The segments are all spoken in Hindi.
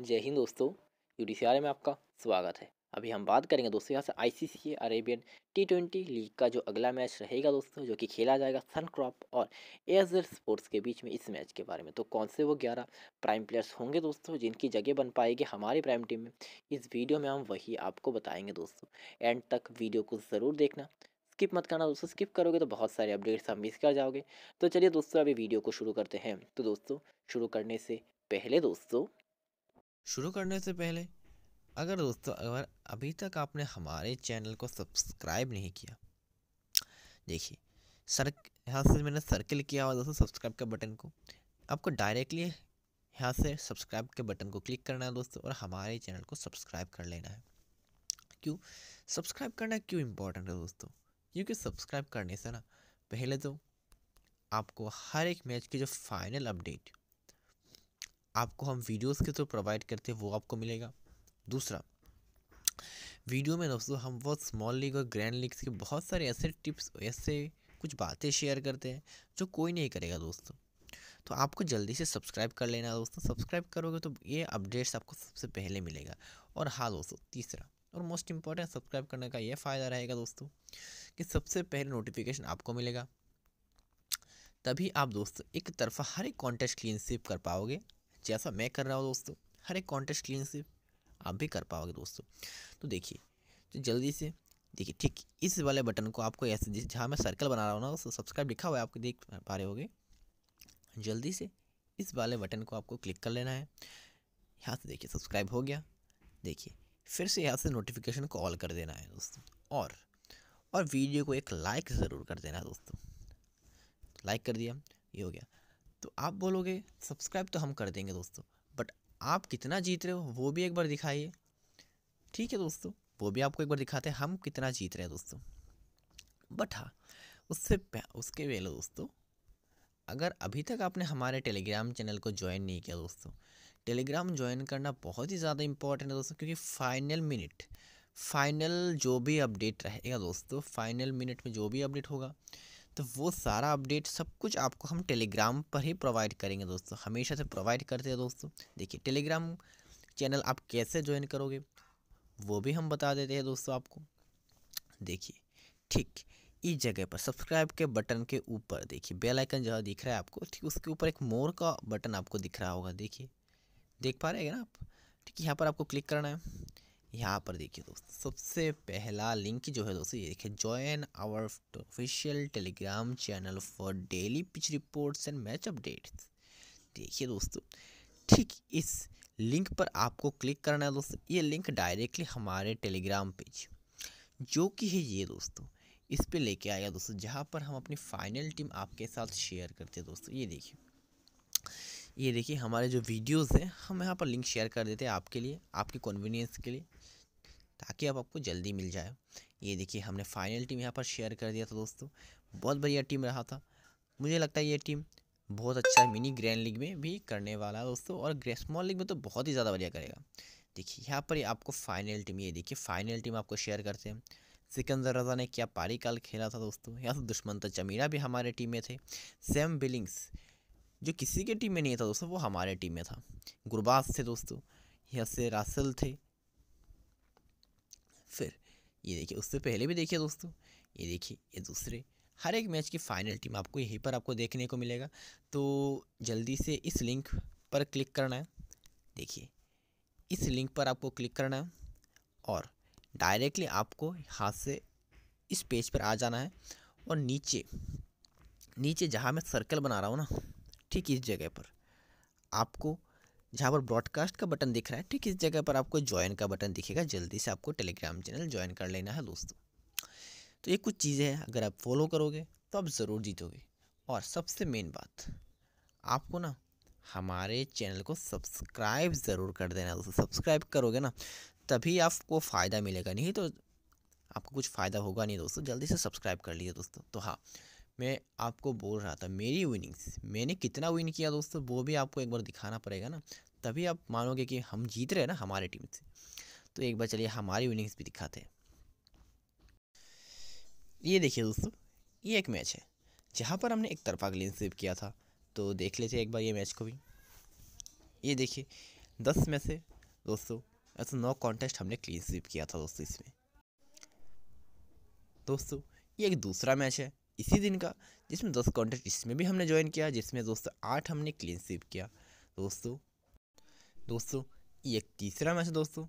जय हिंद दोस्तों यू में आपका स्वागत है अभी हम बात करेंगे दोस्तों यहाँ से आईसीसी के अरेबियन टी ट्वेंटी लीग का जो अगला मैच रहेगा दोस्तों जो कि खेला जाएगा सन क्रॉप और एयरजेल स्पोर्ट्स के बीच में इस मैच के बारे में तो कौन से वो ग्यारह प्राइम प्लेयर्स होंगे दोस्तों जिनकी जगह बन पाएगी हमारी प्राइम टीम में इस वीडियो में हम वही आपको बताएंगे दोस्तों एंड तक वीडियो को ज़रूर देखना स्किप मत करना दोस्तों स्किप करोगे तो बहुत सारे अपडेट्स आप मिस कर जाओगे तो चलिए दोस्तों अभी वीडियो को शुरू करते हैं तो दोस्तों शुरू करने से पहले दोस्तों शुरू करने से पहले अगर दोस्तों अगर अभी तक आपने हमारे चैनल को सब्सक्राइब नहीं किया देखिए सर यहाँ से मैंने सर्किल किया हुआ दोस्तों सब्सक्राइब के बटन को आपको डायरेक्टली यहाँ से सब्सक्राइब के बटन को क्लिक करना है दोस्तों और हमारे चैनल को सब्सक्राइब कर लेना है क्यों सब्सक्राइब करना क्यों इम्पोर्टेंट है दोस्तों क्योंकि सब्सक्राइब करने से ना पहले तो आपको हर एक मैच की जो फाइनल अपडेट आपको हम वीडियोस के थ्रू प्रोवाइड करते हैं वो आपको मिलेगा दूसरा वीडियो में दोस्तों हम बहुत स्मॉल लीग और ग्रैंड लीग्स के बहुत सारे ऐसे टिप्स ऐसे कुछ बातें शेयर करते हैं जो कोई नहीं करेगा दोस्तों तो आपको जल्दी से सब्सक्राइब कर लेना दोस्तों सब्सक्राइब करोगे तो ये अपडेट्स आपको सबसे पहले मिलेगा और हाँ दोस्तों तीसरा और मोस्ट इम्पॉर्टेंट सब्सक्राइब करने का ये फ़ायदा रहेगा दोस्तों कि सबसे पहले नोटिफिकेशन आपको मिलेगा तभी आप दोस्तों एक तरफा हर एक कॉन्टेस्ट क्लीन स्वीप कर पाओगे जैसा मैं कर रहा हूँ दोस्तों हर एक कॉन्टेस्ट क्लीन से आप भी कर पाओगे दोस्तों तो देखिए तो जल्दी से देखिए ठीक इस वाले बटन को आपको ऐसे जहाँ मैं सर्कल बना रहा हूँ ना सब्सक्राइब लिखा हुआ है आपको देख पा रहे होगे जल्दी से इस वाले बटन को आपको क्लिक कर लेना है यहाँ से देखिए सब्सक्राइब हो गया देखिए फिर से यहाँ से नोटिफिकेशन को ऑल कर देना है दोस्तों और और वीडियो को एक लाइक ज़रूर कर देना है दोस्तों लाइक कर दिया ये हो गया तो आप बोलोगे सब्सक्राइब तो हम कर देंगे दोस्तों बट आप कितना जीत रहे हो वो भी एक बार दिखाइए ठीक है दोस्तों वो भी आपको एक बार दिखाते हैं हम कितना जीत रहे हैं दोस्तों बट हाँ उससे उसके पहले दोस्तों अगर अभी तक आपने हमारे टेलीग्राम चैनल को ज्वाइन नहीं किया दोस्तों टेलीग्राम ज्वाइन करना बहुत ही ज़्यादा इंपॉर्टेंट है दोस्तों क्योंकि फाइनल मिनट फाइनल जो भी अपडेट रहेगा दोस्तों फाइनल मिनट में जो भी अपडेट होगा तो वो सारा अपडेट सब कुछ आपको हम टेलीग्राम पर ही प्रोवाइड करेंगे दोस्तों हमेशा से प्रोवाइड करते हैं दोस्तों देखिए टेलीग्राम चैनल आप कैसे ज्वाइन करोगे वो भी हम बता देते हैं दोस्तों आपको देखिए ठीक इस जगह पर सब्सक्राइब के बटन के ऊपर देखिए बेल आइकन जो दिख रहा है आपको ठीक उसके ऊपर एक मोर का बटन आपको दिख रहा होगा देखिए देख पा रहे हैं ना आप ठीक यहाँ पर आपको क्लिक करना है यहाँ पर देखिए दोस्तों सबसे पहला लिंक जो है दोस्तों ये देखिए join our official telegram channel for daily pitch reports and match updates देखिए दोस्तों ठीक इस लिंक पर आपको क्लिक करना है दोस्तों ये लिंक डायरेक्टली हमारे टेलीग्राम पेज जो कि है ये दोस्तों इस पर लेके आया दोस्तों जहाँ पर हम अपनी फाइनल टीम आपके साथ शेयर करते हैं दोस्तों ये देखिए ये देखिए हमारे जो वीडियोस हैं हम यहाँ पर लिंक शेयर कर देते हैं आपके लिए आपकी कन्वीनियंस के लिए ताकि आप आपको जल्दी मिल जाए ये देखिए हमने फाइनल टीम यहाँ पर शेयर कर दिया था दोस्तों बहुत बढ़िया टीम रहा था मुझे लगता है ये टीम बहुत अच्छा मिनी ग्रैंड लीग में भी करने वाला है दोस्तों और स्मॉल लीग में तो बहुत ही ज़्यादा बढ़िया करेगा देखिए यहाँ पर आपको फाइनल टीम ये देखिए फाइनल टीम आपको शेयर करते हैं सिकंदर रजा ने क्या पारी काल खेला था दोस्तों यहाँ तो दुश्मन तो चमीरा भी हमारे टीम में थे सेम बिलिंग्स जो किसी के टीम में नहीं था दोस्तों वो हमारे टीम में था गुरबाज थे दोस्तों यहाँ से रासल थे फिर ये देखिए उससे पहले भी देखिए दोस्तों ये देखिए ये दूसरे हर एक मैच की फाइनल टीम आपको यहीं पर आपको देखने को मिलेगा तो जल्दी से इस लिंक पर क्लिक करना है देखिए इस लिंक पर आपको क्लिक करना है और डायरेक्टली आपको हाथ से इस पेज पर आ जाना है और नीचे नीचे जहाँ मैं सर्कल बना रहा हूँ ना ठीक इस जगह पर आपको जहाँ पर ब्रॉडकास्ट का बटन दिख रहा है ठीक इस जगह पर आपको ज्वाइन का बटन दिखेगा जल्दी से आपको टेलीग्राम चैनल ज्वाइन कर लेना है दोस्तों तो ये कुछ चीज़ें हैं अगर आप फॉलो करोगे तो आप ज़रूर जीतोगे और सबसे मेन बात आपको ना हमारे चैनल को सब्सक्राइब ज़रूर कर देना दोस्तों सब्सक्राइब करोगे ना तभी आपको फ़ायदा मिलेगा नहीं तो आपको कुछ फ़ायदा होगा नहीं दोस्तों जल्दी से सब्सक्राइब कर लीजिए दोस्तों तो हाँ मैं आपको बोल रहा था मेरी विनिंग्स मैंने कितना विन किया दोस्तों वो भी आपको एक बार दिखाना पड़ेगा ना तभी आप मानोगे कि हम जीत रहे हैं ना हमारे टीम से तो एक बार चलिए हमारी विनिंग्स भी दिखाते हैं ये देखिए दोस्तों ये एक मैच है जहाँ पर हमने एक तरफा क्लीन स्वीप किया था तो देख लेते एक बार ये मैच को भी ये देखिए दस में से दोस्तों ऐसा नौ कॉन्टेस्ट हमने क्लीन स्वीप किया था दोस्तों इसमें दोस्तों ये एक दूसरा मैच है इसी दिन का जिसमें दोस्तों कॉन्टेस्ट इसमें भी हमने ज्वाइन किया जिसमें दोस्तों आठ हमने क्लीन स्वीप किया दोस्तों दोस्तों ये तीसरा मैच दोस्तों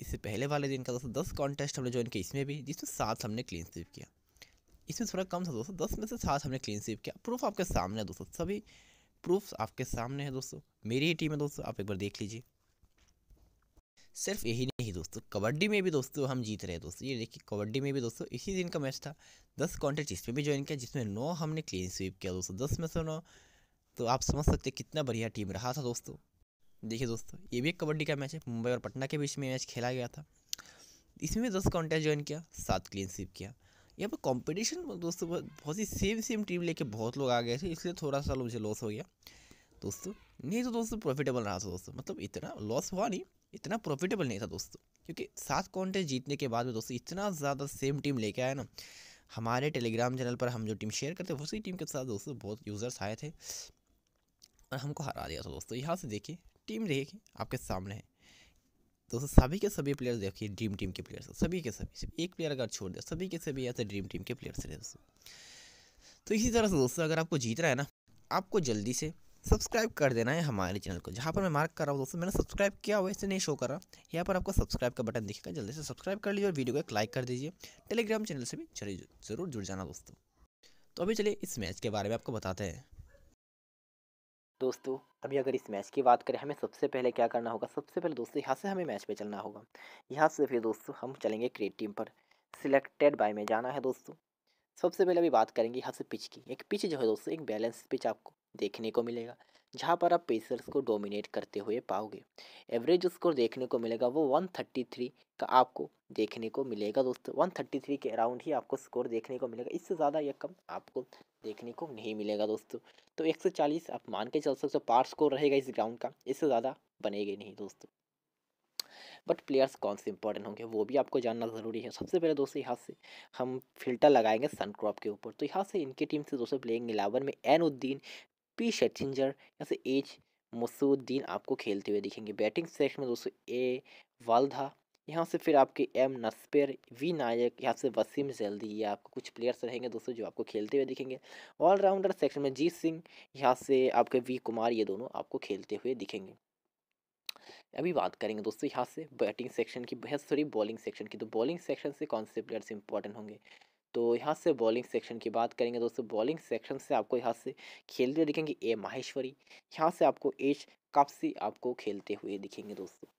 इससे पहले वाले दिन का दोस्तों दस कॉन्टेस्ट हमने ज्वाइन किया इसमें भी जिसमें सात हमने क्लीन स्वीप किया इसमें थोड़ा कम था दोस्तों दस में से सात हमने क्लीन स्वीप किया प्रूफ आपके सामने है दोस्तों सभी प्रूफ आपके सामने है दोस्तों मेरी ही टीम है दोस्तों आप एक बार देख लीजिए सिर्फ यही नहीं दोस्तों कबड्डी में भी दोस्तों हम जीत रहे हैं दोस्तों ये देखिए कबड्डी में भी दोस्तों इसी दिन का मैच था दस कॉन्टेस्ट इसमें भी ज्वाइन किया जिसमें नौ हमने क्लीन स्वीप किया दोस्तों दस में से नौ तो आप समझ सकते कितना बढ़िया टीम रहा था दोस्तों देखिए दोस्तों ये भी एक कबड्डी का मैच है मुंबई और पटना के बीच में मैच खेला गया था इसमें भी दस कॉन्टेस्ट ज्वाइन किया सात क्लीन स्वीप किया यहाँ पर कॉम्पिटिशन दोस्तों बहुत ही सेम सेम टीम लेके बहुत लोग आ गए थे इसलिए थोड़ा सा मुझे लॉस हो गया दोस्तों नहीं तो दोस्तों प्रॉफिटेबल रहा था दोस्तों मतलब इतना लॉस हुआ नहीं इतना प्रॉफिटेबल नहीं था दोस्तों क्योंकि सात कॉन्टेस्ट जीतने के बाद में दोस्तों इतना ज़्यादा सेम टीम लेके आया ना हमारे टेलीग्राम चैनल पर हम जो टीम शेयर करते हैं उसी टीम के साथ दोस्तों बहुत यूज़र्स आए थे और हमको हरा दिया था दोस्तों तो यहाँ से देखिए टीम देखिए आपके सामने है दोस्तों सभी के सभी प्लेयर्स देखिए ड्रीम टीम के प्लेयर्स सभी के सभी सिर्फ एक प्लेयर अगर छोड़ दे सभी के सभी ऐसे ड्रीम टीम के प्लेयर्स रहे दोस्तों तो इसी तरह से दोस्तों अगर आपको जीतना है ना आपको जल्दी से सब्सक्राइब कर देना है हमारे चैनल को जहाँ पर मैं मार्क कर रहा हूँ दोस्तों मैंने सब्सक्राइब किया हुआ इससे नहीं शो कर रहा यहाँ पर आपको सब्सक्राइब का बटन दिखेगा जल्दी से सब्सक्राइब कर लीजिए और वीडियो को एक लाइक कर दीजिए टेलीग्राम चैनल से भी जरूर जुड़ जाना दोस्तों तो अभी चलिए इस मैच के बारे में आपको बताते हैं दोस्तों अभी अगर इस मैच की बात करें हमें सबसे पहले क्या करना होगा सबसे पहले दोस्तों यहाँ से हमें मैच पर चलना होगा यहाँ से फिर दोस्तों हम चलेंगे क्रिएट टीम पर सिलेक्टेड बाय में जाना है दोस्तों सबसे पहले अभी बात करेंगे यहाँ से पिच की एक पिच जो है दोस्तों एक बैलेंस पिच आपको देखने को मिलेगा जहाँ पर आप पेसर्स को डोमिनेट करते हुए पाओगे एवरेज स्कोर देखने को मिलेगा वो 133 का आपको देखने को मिलेगा दोस्तों 133 के अराउंड ही आपको स्कोर देखने को मिलेगा इससे ज़्यादा या कम आपको देखने को नहीं मिलेगा दोस्तों तो 140 आप मान के चल सकते हो पार स्कोर रहेगा इस ग्राउंड का इससे ज़्यादा बनेगा नहीं दोस्तों बट प्लेयर्स कौन से इंपॉर्टेंट होंगे वो भी आपको जानना ज़रूरी है सबसे पहले दोस्तों यहाँ से हम फिल्टर लगाएंगे सन क्रॉप के ऊपर तो यहाँ से इनकी टीम से दोस्तों प्लेइंग इलेवन में एन उद्दीन पी शेटिंजर यहाँ से एच मसूद्दीन आपको खेलते हुए दिखेंगे बैटिंग सेक्शन में दोस्तों ए वालधा यहाँ से फिर आपके एम नस्पेर वी नायक यहाँ से वसीम जल्दी ये आपको कुछ प्लेयर्स रहेंगे दोस्तों जो आपको खेलते हुए दिखेंगे ऑलराउंडर सेक्शन में जीत सिंह यहाँ से आपके वी कुमार ये दोनों आपको खेलते हुए दिखेंगे अभी बात करेंगे दोस्तों यहाँ से बैटिंग सेक्शन की सॉरी बॉलिंग सेक्शन की तो बॉलिंग सेक्शन से कौन से प्लेयर्स इंपॉर्टेंट होंगे तो यहाँ से बॉलिंग सेक्शन की बात करेंगे दोस्तों बॉलिंग सेक्शन से आपको यहाँ से खेलते दिखेंगे ए माहेश्वरी यहाँ से आपको एच कप आपको खेलते हुए दिखेंगे दोस्तों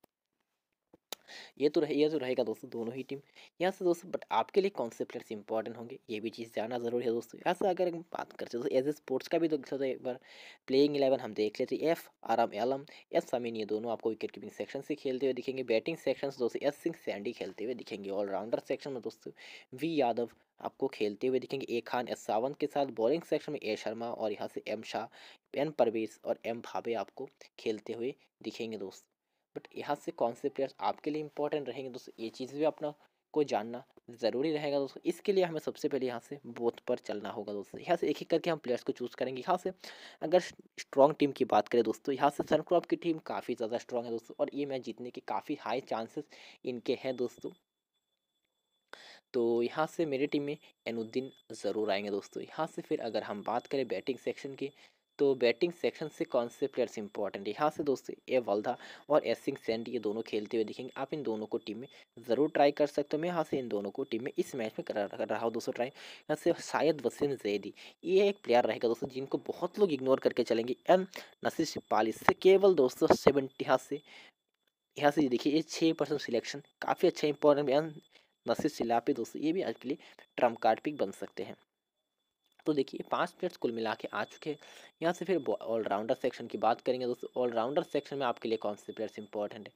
ये तो रहे ये तो रहेगा दोस्तों दोनों ही टीम यहाँ से दोस्तों बट आपके लिए कौन से प्लेयर्स इंपॉर्टेंट होंगे ये भी चीज़ जानना जरूरी है दोस्तों यहाँ से अगर हम बात करते हैं एज ए स्पोर्ट्स का भी दोस्तों एक बार प्लेइंग इलेवन हम देख लेते हैं एफ आराम एलम एस समीन ये दोनों आपको विकेट कीपिंग सेक्शन से खेलते हुए दिखेंगे बैटिंग सेक्शन दोस्तों एस सिंह सैंडी खेलते हुए दिखेंगे ऑलराउंडर सेक्शन में दोस्तों वी यादव आपको खेलते हुए दिखेंगे ए खान एस सावंत के साथ बॉलिंग सेक्शन में ए शर्मा और यहाँ से एम शाह एन परवेज और एम भावे आपको खेलते हुए दिखेंगे दोस्तों बट यहाँ से कौन से प्लेयर्स आपके लिए इंपॉर्टेंट रहेंगे दोस्तों ये चीज़ भी अपना को जानना ज़रूरी रहेगा दोस्तों इसके लिए हमें सबसे पहले यहाँ से बोथ पर चलना होगा दोस्तों यहाँ से एक एक करके हम प्लेयर्स को चूज़ करेंगे यहाँ से अगर स्ट्रॉन्ग टीम की बात करें दोस्तों यहाँ से सनक्रॉप की टीम काफ़ी ज़्यादा स्ट्रॉन्ग है दोस्तों और ये मैच जीतने के काफ़ी हाई चांसेस इनके हैं दोस्तों तो यहाँ से मेरी टीम में एनुद्दीन ज़रूर आएंगे दोस्तों यहाँ से फिर अगर हम बात करें बैटिंग सेक्शन की तो बैटिंग सेक्शन से कौन से प्लेयर्स इंपॉर्टेंट है यहाँ से दोस्तों ए वल्धा और एस सिंह सेंड ये दोनों खेलते हुए दिखेंगे आप इन दोनों को टीम में ज़रूर ट्राई कर सकते हो मैं यहाँ से इन दोनों को टीम में इस मैच में कर रहा हूँ दोस्तों ट्राई यहाँ से शायद वसीम जैदी ये एक प्लेयर रहेगा दोस्तों जिनको बहुत लोग इग्नोर करके चलेंगे एम नसीर शिपाल इससे केवल दोस्तों सेवेंटी यहाँ से यहाँ से देखिए ये छः परसेंट सिलेक्शन काफ़ी अच्छा इंपॉर्टेंट एम नसीर शिलापी दोस्तों ये भी आज के लिए ट्रम्प कार्ड पिक बन सकते हैं तो देखिए पांच प्लेयर्स कुल मिला के आ चुके हैं यहाँ से फिर ऑलराउंडर सेक्शन की बात करेंगे दोस्तों ऑलराउंडर सेक्शन में आपके लिए कौन से प्लेयर्स इंपॉर्टेंट है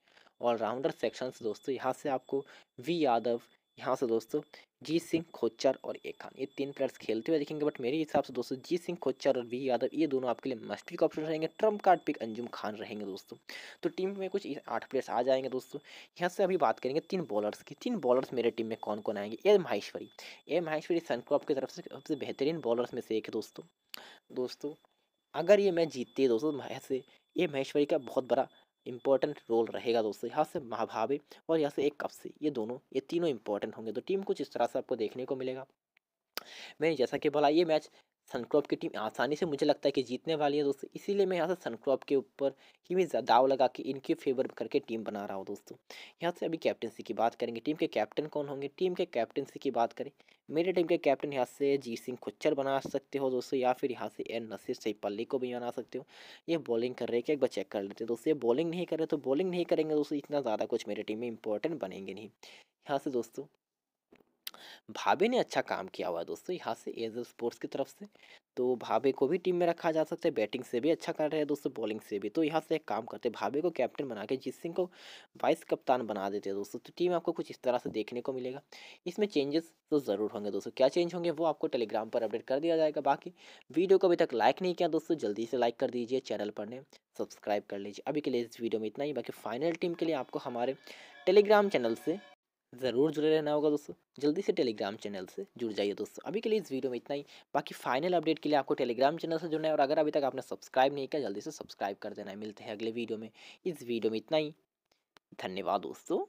ऑलराउंडर सेक्शन दोस्तों यहाँ से आपको वी यादव यहाँ से दोस्तों जीत सिंह खोचर और ए खान ये तीन प्लेयर्स खेलते हुए देखेंगे बट मेरे हिसाब से दोस्तों जीत सिंह खोचर और वी यादव ये दोनों आपके लिए मस्ट पिक ऑप्शन रहेंगे trump card pick Anjum Khan रहेंगे दोस्तों तो टीम में कुछ आठ प्लेयर्स आ जाएंगे दोस्तों यहाँ से अभी बात करेंगे तीन बॉलर्स की तीन बॉलर्स मेरे टीम में कौन कौन आएंगे ए माहेश्वरी ए माहेश्वरी सनक्रॉप की तरफ से सबसे बेहतरीन बॉलर्स में से एक है दोस्तों दोस्तों अगर ये मैच जीतती है दोस्तों तो ऐसे ए महेश्वरी का बहुत बड़ा इंपॉर्टेंट रोल रहेगा दोस्तों यहाँ से महाभावे और यहाँ से एक से ये दोनों ये तीनों इंपॉर्टेंट होंगे तो टीम कुछ इस तरह से आपको देखने को मिलेगा मैंने जैसा कि बोला ये मैच सनक्रॉप की टीम आसानी से मुझे लगता है कि जीतने वाली है दोस्तों इसीलिए मैं यहाँ से सनक्रॉप के ऊपर ही मैं दाव लगा के इनके फेवर करके टीम बना रहा हूँ दोस्तों यहाँ से अभी कैप्टनसी की बात करेंगे टीम के कैप्टन कौन होंगे टीम के कैप्टनसी की बात करें मेरे टीम के कैप्टन यहाँ से जीत सिंह खुच्चर बना सकते हो दोस्तों या फिर यहाँ से एन नसीर सही पल्ली को भी बना सकते हो ये बॉलिंग कर रहे हैं एक बार चेक कर लेते हैं दोस्तों ये बॉलिंग नहीं कर रहे तो बॉलिंग नहीं करेंगे दोस्तों इतना ज़्यादा कुछ मेरे टीम में इंपॉर्टेंट बनेंगे नहीं यहाँ से दोस्तों भावे ने अच्छा काम किया हुआ है दोस्तों यहाँ से एज स्पोर्ट्स की तरफ से तो भाभी को भी टीम में रखा जा सकता है बैटिंग से भी अच्छा कर रहे हैं दोस्तों बॉलिंग से भी तो यहाँ से एक काम करते हैं को कैप्टन बना के जीत सिंह को वाइस कप्तान बना देते हैं दोस्तों तो टीम आपको कुछ इस तरह से देखने को मिलेगा इसमें चेंजेस तो ज़रूर होंगे दोस्तों क्या चेंज होंगे वो आपको टेलीग्राम पर अपडेट कर दिया जाएगा बाकी वीडियो को अभी तक लाइक नहीं किया दोस्तों जल्दी से लाइक कर दीजिए चैनल पर ने सब्सक्राइब कर लीजिए अभी के लिए इस वीडियो में इतना ही बाकी फाइनल टीम के लिए आपको हमारे टेलीग्राम चैनल से ज़रूर जुड़े रहना होगा दोस्तों जल्दी से टेलीग्राम चैनल से जुड़ जाइए दोस्तों अभी के लिए इस वीडियो में इतना ही बाकी फाइनल अपडेट के लिए आपको टेलीग्राम चैनल से जुड़ना है और अगर अभी तक आपने सब्सक्राइब नहीं किया जल्दी से सब्सक्राइब कर देना है मिलते हैं अगले वीडियो में इस वीडियो में इतना ही धन्यवाद दोस्तों